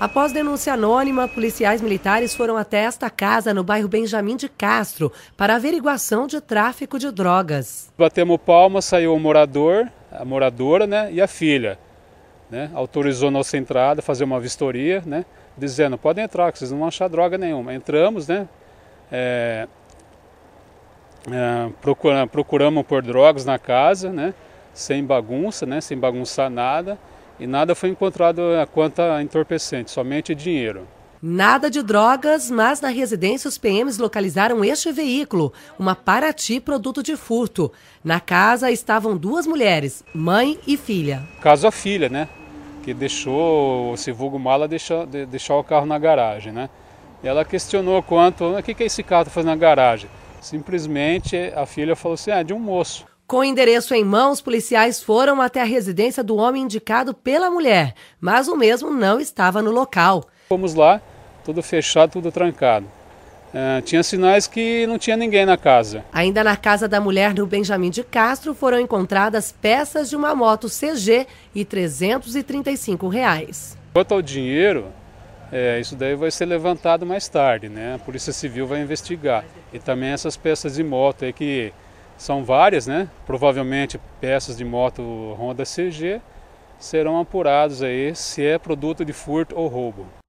Após denúncia anônima, policiais militares foram até esta casa no bairro Benjamin de Castro para averiguação de tráfico de drogas. Batemos palma, saiu o morador, a moradora né, e a filha. Né, autorizou nossa entrada, fazer uma vistoria, né, dizendo, podem entrar, que vocês não vão achar droga nenhuma. Entramos, né, é, eh, é, eh, procuramos, procuramos por drogas na casa, né, sem bagunça, né, sem bagunçar nada e nada foi encontrado a entorpecente, somente dinheiro. Nada de drogas, mas na residência os PMs localizaram este veículo, uma Paraty produto de furto. Na casa estavam duas mulheres, mãe e filha. Caso a filha, né? Que deixou, esse vulgo mala deixou, deixou o carro na garagem, né? E ela questionou quanto, o ah, que, que é esse carro está fazendo na garagem? Simplesmente a filha falou assim, ah, é de um moço. Com o endereço em mãos, policiais foram até a residência do homem indicado pela mulher, mas o mesmo não estava no local. Fomos lá, tudo fechado, tudo trancado. Uh, tinha sinais que não tinha ninguém na casa. Ainda na casa da mulher do Benjamin de Castro foram encontradas peças de uma moto CG e 335 reais. Quanto ao dinheiro, é, isso daí vai ser levantado mais tarde, né? A Polícia Civil vai investigar. E também essas peças de moto aí que são várias, né? Provavelmente peças de moto Honda CG serão apurados aí se é produto de furto ou roubo.